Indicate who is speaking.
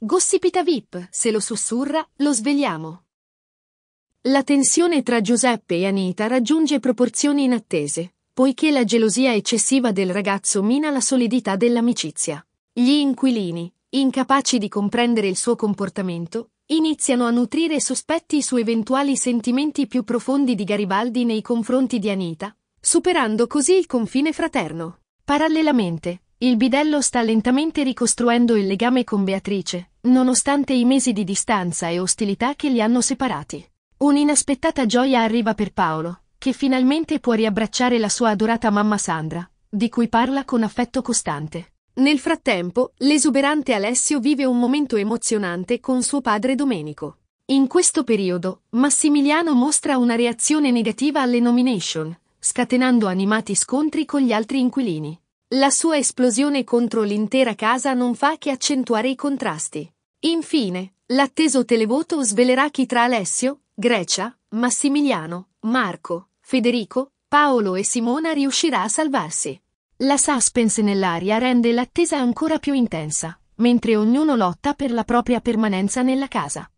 Speaker 1: Gossipita VIP, se lo sussurra, lo svegliamo. La tensione tra Giuseppe e Anita raggiunge proporzioni inattese, poiché la gelosia eccessiva del ragazzo mina la solidità dell'amicizia. Gli inquilini, incapaci di comprendere il suo comportamento, iniziano a nutrire sospetti su eventuali sentimenti più profondi di Garibaldi nei confronti di Anita, superando così il confine fraterno. Parallelamente, il bidello sta lentamente ricostruendo il legame con Beatrice, nonostante i mesi di distanza e ostilità che li hanno separati. Un'inaspettata gioia arriva per Paolo, che finalmente può riabbracciare la sua adorata mamma Sandra, di cui parla con affetto costante. Nel frattempo, l'esuberante Alessio vive un momento emozionante con suo padre Domenico. In questo periodo, Massimiliano mostra una reazione negativa alle nomination, scatenando animati scontri con gli altri inquilini. La sua esplosione contro l'intera casa non fa che accentuare i contrasti. Infine, l'atteso televoto svelerà chi tra Alessio, Grecia, Massimiliano, Marco, Federico, Paolo e Simona riuscirà a salvarsi. La suspense nell'aria rende l'attesa ancora più intensa, mentre ognuno lotta per la propria permanenza nella casa.